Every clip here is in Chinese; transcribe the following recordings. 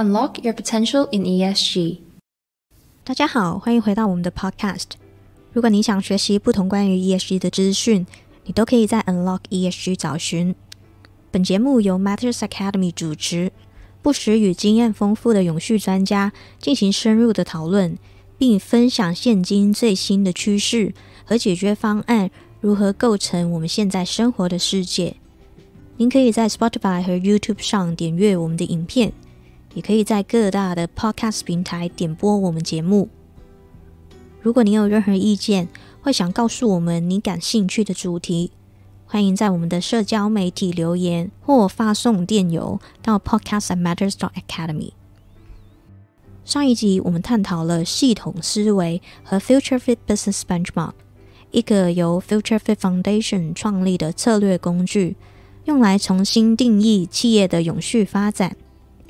Unlock your potential in ESG。大家好，欢迎回到我们的 Podcast。如果你想学习不同关于 ESG 的资讯，你都可以在 Unlock ESG 找寻。本节目由 Matters Academy 主持，不时与经验丰富的永续专家进行深入的讨论，并分享现今最新的趋势和解决方案如何构成我们现在生活的世界。您可以在 Spotify 和 YouTube 上点阅我们的影片。也可以在各大的 Podcast 平台点播我们节目。如果你有任何意见，会想告诉我们你感兴趣的主题，欢迎在我们的社交媒体留言或发送电邮到 Podcast Matters Academy。上一集我们探讨了系统思维和 Future Fit Business Benchmark，一个由 Future Fit Foundation 创立的策略工具，用来重新定义企业的永续发展。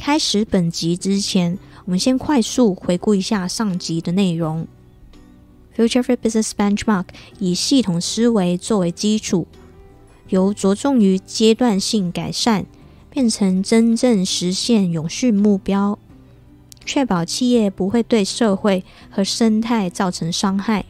开始本集之前，我们先快速回顾一下上集的内容。Future Free Business Benchmark 以系统思维作为基础，由着重于阶段性改善，变成真正实现永续目标，确保企业不会对社会和生态造成伤害。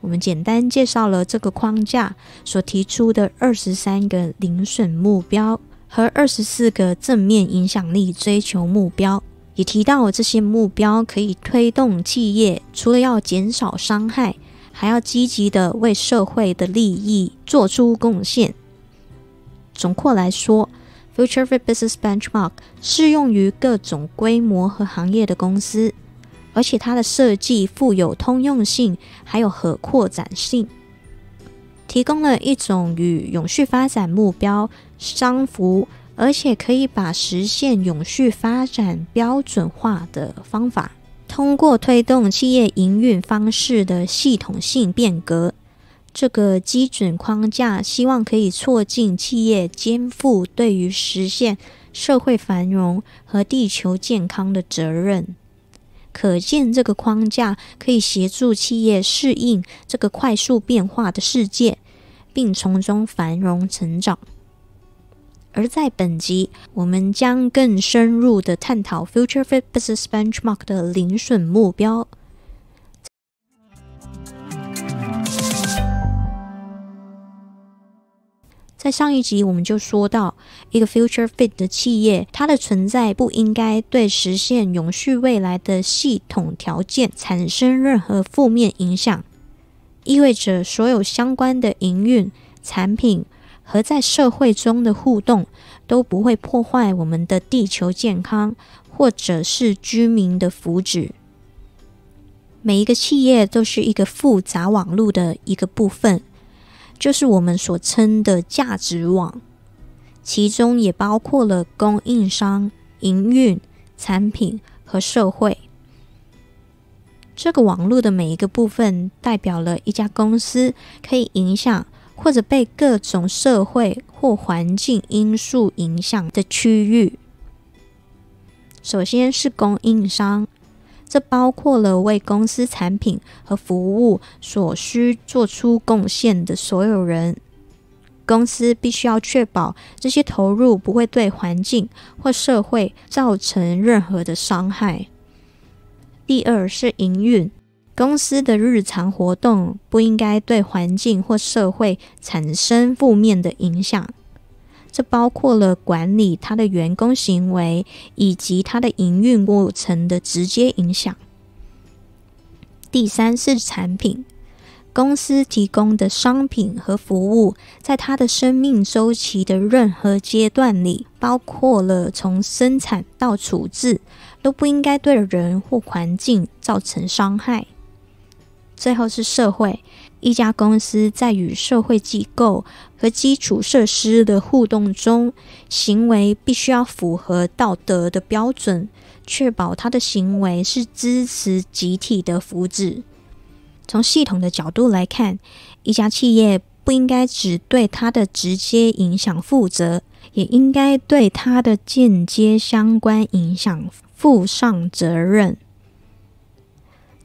我们简单介绍了这个框架所提出的二十三个零损目标。和二十四个正面影响力追求目标，也提到这些目标可以推动企业，除了要减少伤害，还要积极的为社会的利益做出贡献。总括来说，Future Fit Business Benchmark 适用于各种规模和行业的公司，而且它的设计富有通用性，还有可扩展性。提供了一种与永续发展目标相符，而且可以把实现永续发展标准化的方法。通过推动企业营运方式的系统性变革，这个基准框架希望可以促进企业肩负对于实现社会繁荣和地球健康的责任。可见，这个框架可以协助企业适应这个快速变化的世界，并从中繁荣成长。而在本集，我们将更深入的探讨 Future Fit Business Benchmark 的零损目标。在上一集，我们就说到，一个 future fit 的企业，它的存在不应该对实现永续未来的系统条件产生任何负面影响，意味着所有相关的营运、产品和在社会中的互动，都不会破坏我们的地球健康，或者是居民的福祉。每一个企业都是一个复杂网络的一个部分。就是我们所称的价值网，其中也包括了供应商、营运产品和社会。这个网络的每一个部分代表了一家公司可以影响或者被各种社会或环境因素影响的区域。首先是供应商。这包括了为公司产品和服务所需做出贡献的所有人。公司必须要确保这些投入不会对环境或社会造成任何的伤害。第二是营运公司的日常活动不应该对环境或社会产生负面的影响。这包括了管理他的员工行为，以及他的营运过程的直接影响。第三是产品，公司提供的商品和服务，在他的生命周期的任何阶段里，包括了从生产到处置，都不应该对人或环境造成伤害。最后是社会。一家公司在与社会机构和基础设施的互动中，行为必须要符合道德的标准，确保它的行为是支持集体的福祉。从系统的角度来看，一家企业不应该只对它的直接影响负责，也应该对它的间接相关影响负上责任。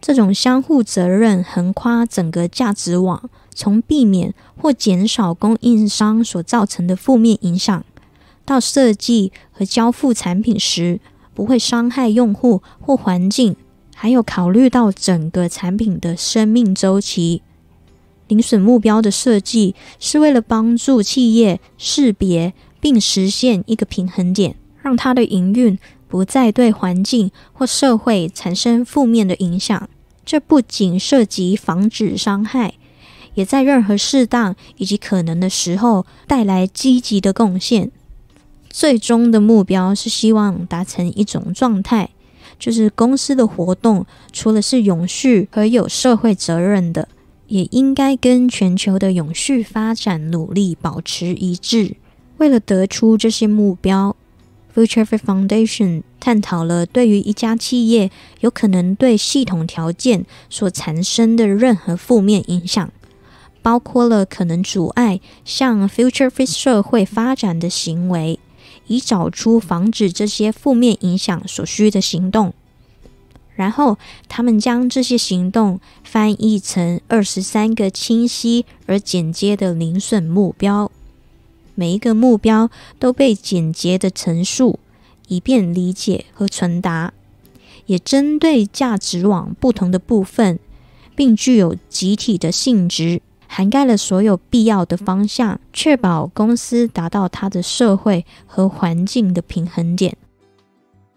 这种相互责任横跨整个价值网，从避免或减少供应商所造成的负面影响，到设计和交付产品时不会伤害用户或环境，还有考虑到整个产品的生命周期。零损目标的设计是为了帮助企业识别并实现一个平衡点，让它的营运不再对环境或社会产生负面的影响。这不仅涉及防止伤害，也在任何适当以及可能的时候带来积极的贡献。最终的目标是希望达成一种状态，就是公司的活动除了是永续和有社会责任的，也应该跟全球的永续发展努力保持一致。为了得出这些目标，Future Fundation o。探讨了对于一家企业有可能对系统条件所产生的任何负面影响，包括了可能阻碍向 future-fit 社会发展的行为，以找出防止这些负面影响所需的行动。然后，他们将这些行动翻译成二十三个清晰而简洁的零损目标，每一个目标都被简洁的陈述。以便理解和传达，也针对价值网不同的部分，并具有集体的性质，涵盖了所有必要的方向，确保公司达到它的社会和环境的平衡点。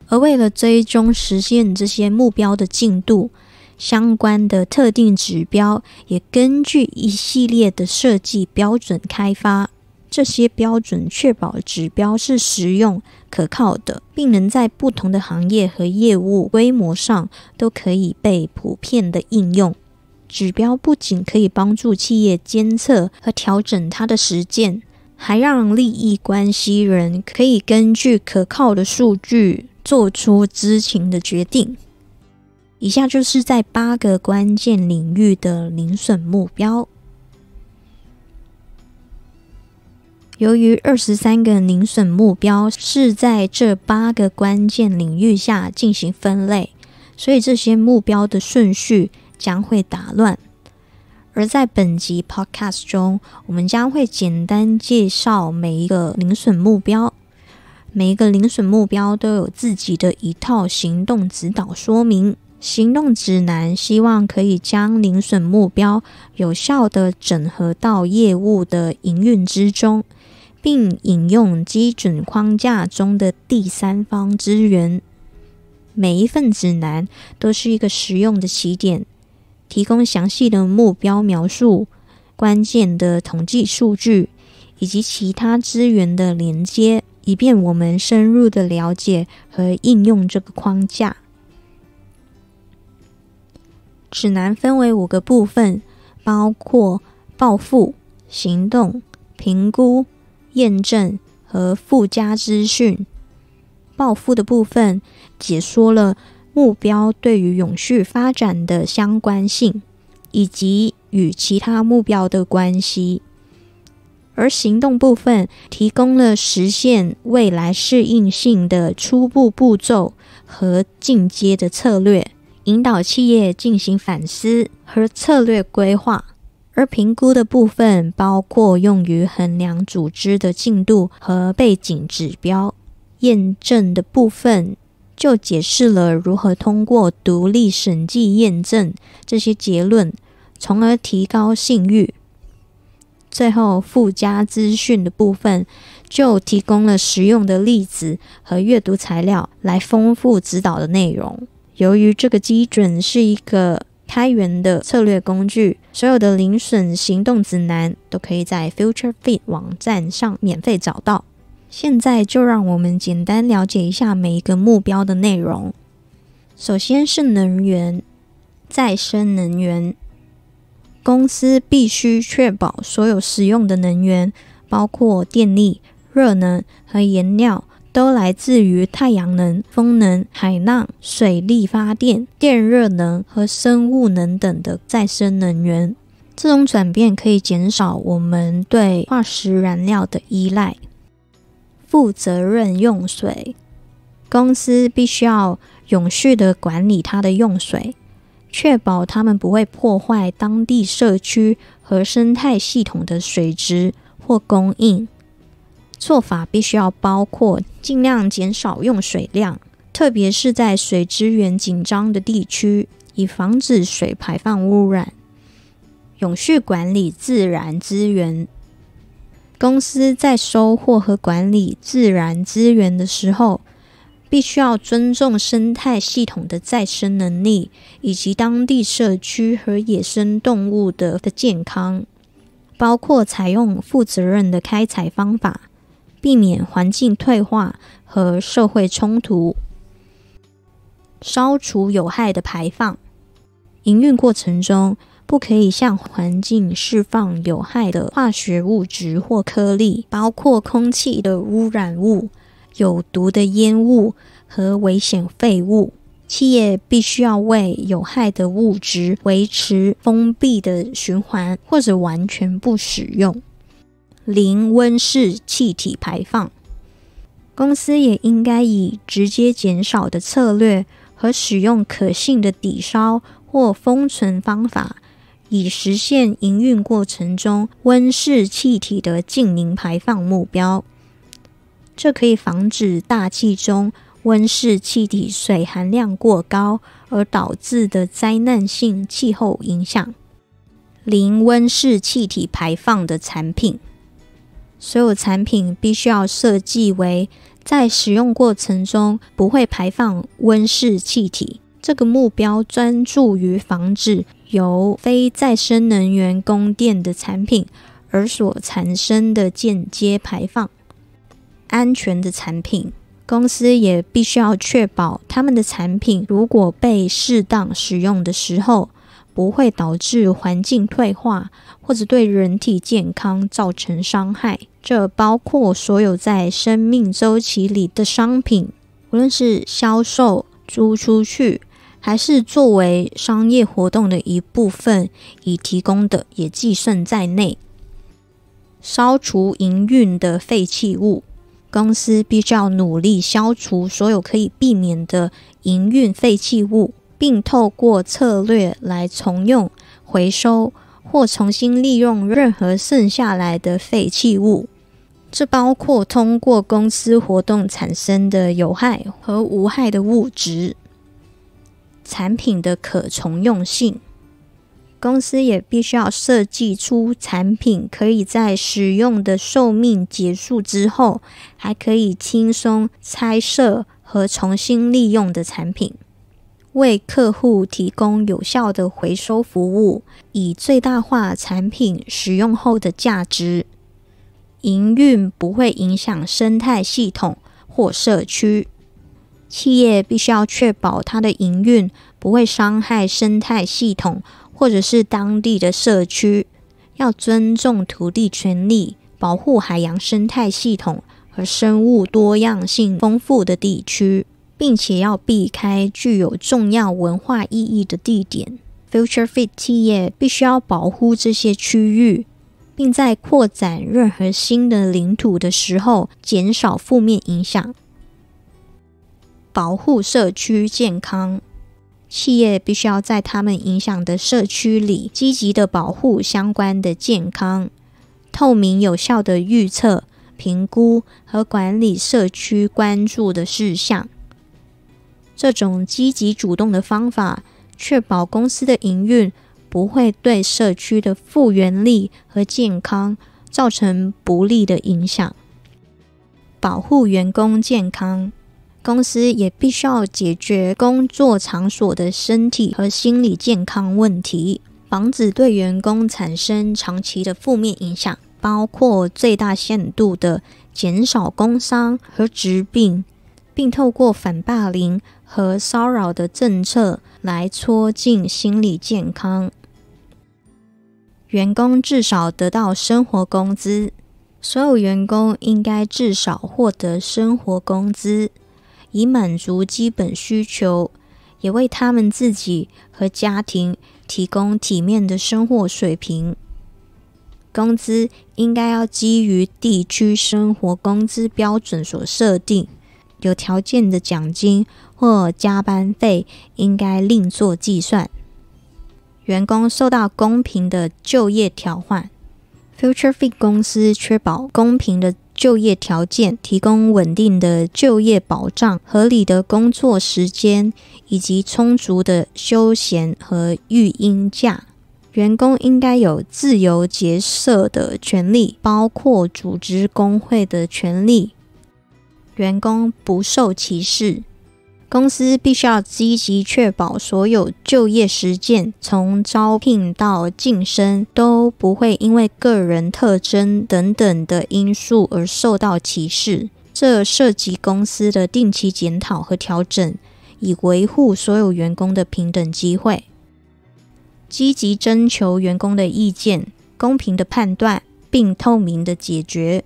而为了追踪实现这些目标的进度，相关的特定指标也根据一系列的设计标准开发。这些标准确保指标是实用、可靠的，并能在不同的行业和业务规模上都可以被普遍的应用。指标不仅可以帮助企业监测和调整它的实践，还让利益关系人可以根据可靠的数据做出知情的决定。以下就是在八个关键领域的零损目标。由于二十三个零损目标是在这八个关键领域下进行分类，所以这些目标的顺序将会打乱。而在本集 Podcast 中，我们将会简单介绍每一个零损目标。每一个零损目标都有自己的一套行动指导说明、行动指南，希望可以将零损目标有效的整合到业务的营运之中。并引用基准框架中的第三方资源。每一份指南都是一个实用的起点，提供详细的目标描述、关键的统计数据以及其他资源的连接，以便我们深入的了解和应用这个框架。指南分为五个部分，包括报复、行动、评估。验证和附加资讯，报复的部分解说了目标对于永续发展的相关性以及与其他目标的关系，而行动部分提供了实现未来适应性的初步步骤和进阶的策略，引导企业进行反思和策略规划。而评估的部分包括用于衡量组织的进度和背景指标；验证的部分就解释了如何通过独立审计验证这些结论，从而提高信誉。最后，附加资讯的部分就提供了实用的例子和阅读材料来丰富指导的内容。由于这个基准是一个。开源的策略工具，所有的零损行动指南都可以在 Future Fit 网站上免费找到。现在就让我们简单了解一下每一个目标的内容。首先是能源，再生能源公司必须确保所有使用的能源，包括电力、热能和燃料。都来自于太阳能、风能、海浪、水力发电、电热能和生物能等的再生能源。这种转变可以减少我们对化石燃料的依赖。负责任用水，公司必须要永续的管理它的用水，确保他们不会破坏当地社区和生态系统的水质或供应。做法必须要包括尽量减少用水量，特别是在水资源紧张的地区，以防止水排放污染。永续管理自然资源。公司在收获和管理自然资源的时候，必须要尊重生态系统的再生能力以及当地社区和野生动物的的健康，包括采用负责任的开采方法。避免环境退化和社会冲突，消除有害的排放。营运过程中不可以向环境释放有害的化学物质或颗粒，包括空气的污染物、有毒的烟雾和危险废物。企业必须要为有害的物质维持封闭的循环，或者完全不使用。零温室气体排放公司也应该以直接减少的策略和使用可信的抵烧或封存方法，以实现营运过程中温室气体的净零排放目标。这可以防止大气中温室气体水含量过高而导致的灾难性气候影响。零温室气体排放的产品。所有产品必须要设计为在使用过程中不会排放温室气体。这个目标专注于防止由非再生能源供电的产品而所产生的间接排放。安全的产品，公司也必须要确保他们的产品如果被适当使用的时候，不会导致环境退化或者对人体健康造成伤害。这包括所有在生命周期里的商品，无论是销售、租出去，还是作为商业活动的一部分已提供的，也计算在内。消除营运的废弃物，公司必须要努力消除所有可以避免的营运废弃物，并透过策略来重用、回收或重新利用任何剩下来的废弃物。这包括通过公司活动产生的有害和无害的物质，产品的可重用性。公司也必须要设计出产品可以在使用的寿命结束之后，还可以轻松拆卸和重新利用的产品，为客户提供有效的回收服务，以最大化产品使用后的价值。营运不会影响生态系统或社区，企业必须要确保它的营运不会伤害生态系统或者是当地的社区，要尊重土地权利，保护海洋生态系统和生物多样性丰富的地区，并且要避开具有重要文化意义的地点。Future Fit 企业必须要保护这些区域。并在扩展任何新的领土的时候，减少负面影响，保护社区健康。企业必须要在他们影响的社区里积极的保护相关的健康，透明有效的预测、评估和管理社区关注的事项。这种积极主动的方法，确保公司的营运。不会对社区的复原力和健康造成不利的影响。保护员工健康，公司也必须要解决工作场所的身体和心理健康问题，防止对员工产生长期的负面影响，包括最大限度地减少工伤和疾病，并透过反霸凌和骚扰的政策来促进心理健康。员工至少得到生活工资，所有员工应该至少获得生活工资，以满足基本需求，也为他们自己和家庭提供体面的生活水平。工资应该要基于地区生活工资标准所设定，有条件的奖金或加班费应该另作计算。员工受到公平的就业调换。Future Fit 公司确保公平的就业条件，提供稳定的就业保障、合理的工作时间以及充足的休闲和育婴假。员工应该有自由结社的权利，包括组织工会的权利。员工不受歧视。公司必须要积极确保所有就业实践，从招聘到晋升，都不会因为个人特征等等的因素而受到歧视。这涉及公司的定期检讨和调整，以维护所有员工的平等机会。积极征求员工的意见，公平的判断，并透明的解决。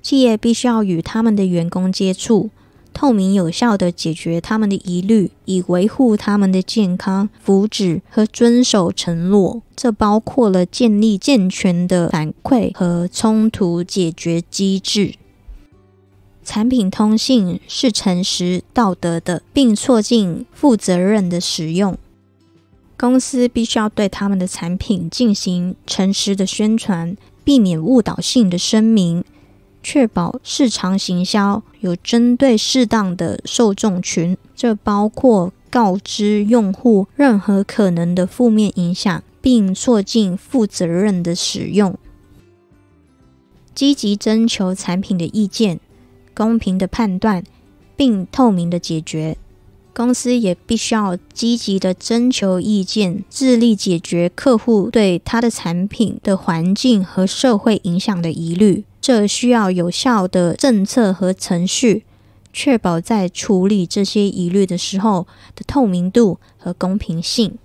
企业必须要与他们的员工接触。透明有效的解决他们的疑虑，以维护他们的健康福祉和遵守承诺。这包括了建立健全的反馈和冲突解决机制。产品通信是诚实、道德的，并促进负责任的使用。公司必须要对他们的产品进行诚实的宣传，避免误导性的声明。确保市场行销有针对适当的受众群，这包括告知用户任何可能的负面影响，并促进负责任的使用，积极征求产品的意见，公平的判断，并透明的解决。公司也必须要积极地征求意见，致力解决客户对他的产品的环境和社会影响的疑虑。这需要有效的政策和程序，确保在处理这些疑虑的时候的透明度和公平性。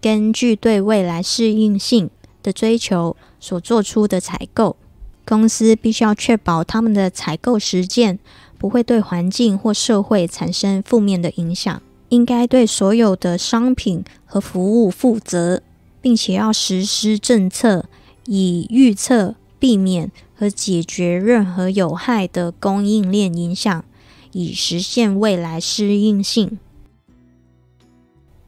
根据对未来适应性的追求所做出的采购，公司必须要确保他们的采购实践。不会对环境或社会产生负面的影响，应该对所有的商品和服务负责，并且要实施政策以预测、避免和解决任何有害的供应链影响，以实现未来适应性。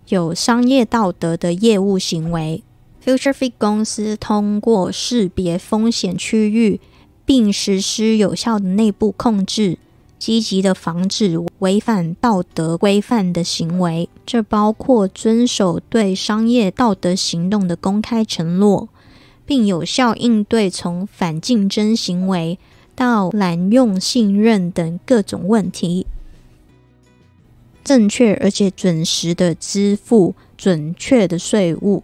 有商业道德的业务行为。Future Fit 公司通过识别风险区域，并实施有效的内部控制。积极的防止违反道德规范的行为，这包括遵守对商业道德行动的公开承诺，并有效应对从反竞争行为到滥用信任等各种问题。正确而且准时的支付准确的税务，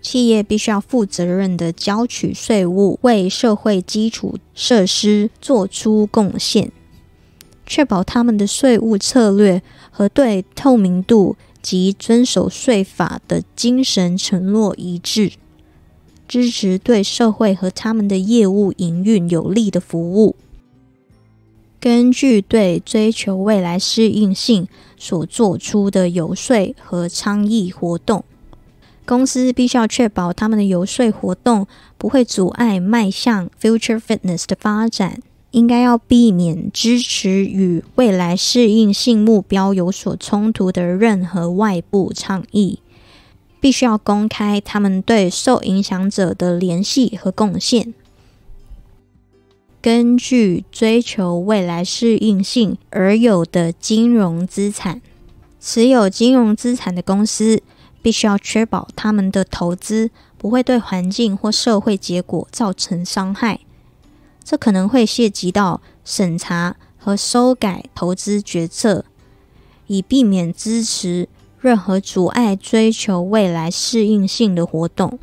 企业必须要负责任的交取税务，为社会基础设施做出贡献。确保他们的税务策略和对透明度及遵守税法的精神承诺一致，支持对社会和他们的业务营运有利的服务。根据对追求未来适应性所做出的游说和倡议活动，公司必须要确保他们的游说活动不会阻碍迈向 future fitness 的发展。应该要避免支持与未来适应性目标有所冲突的任何外部倡议，必须要公开他们对受影响者的联系和贡献。根据追求未来适应性而有的金融资产，持有金融资产的公司必须要确保他们的投资不会对环境或社会结果造成伤害。这可能会涉及到审查和修改投资决策，以避免支持任何阻碍追求未来适应性的活动。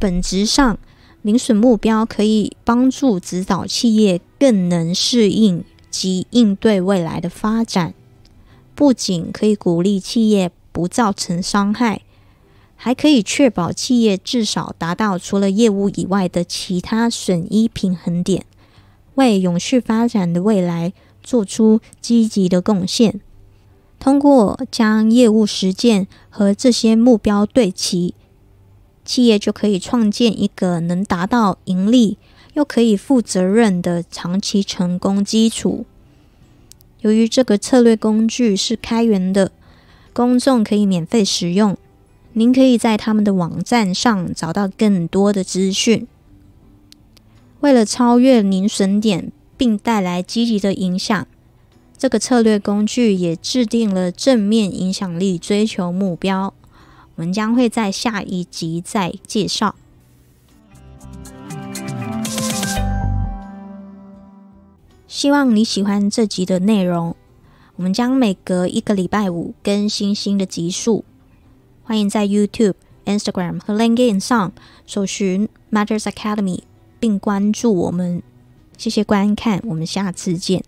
本质上，零损目标可以帮助指导企业更能适应及应对未来的发展，不仅可以鼓励企业不造成伤害。还可以确保企业至少达到除了业务以外的其他损益平衡点，为永续发展的未来做出积极的贡献。通过将业务实践和这些目标对齐，企业就可以创建一个能达到盈利又可以负责任的长期成功基础。由于这个策略工具是开源的，公众可以免费使用。您可以在他们的网站上找到更多的资讯。为了超越临损点并带来积极的影响，这个策略工具也制定了正面影响力追求目标。我们将会在下一集再介绍。希望你喜欢这集的内容。我们将每隔一个礼拜五更新新的集数。欢迎在 YouTube、Instagram 和 LinkedIn 上搜寻 Matters Academy，并关注我们。谢谢观看，我们下次见。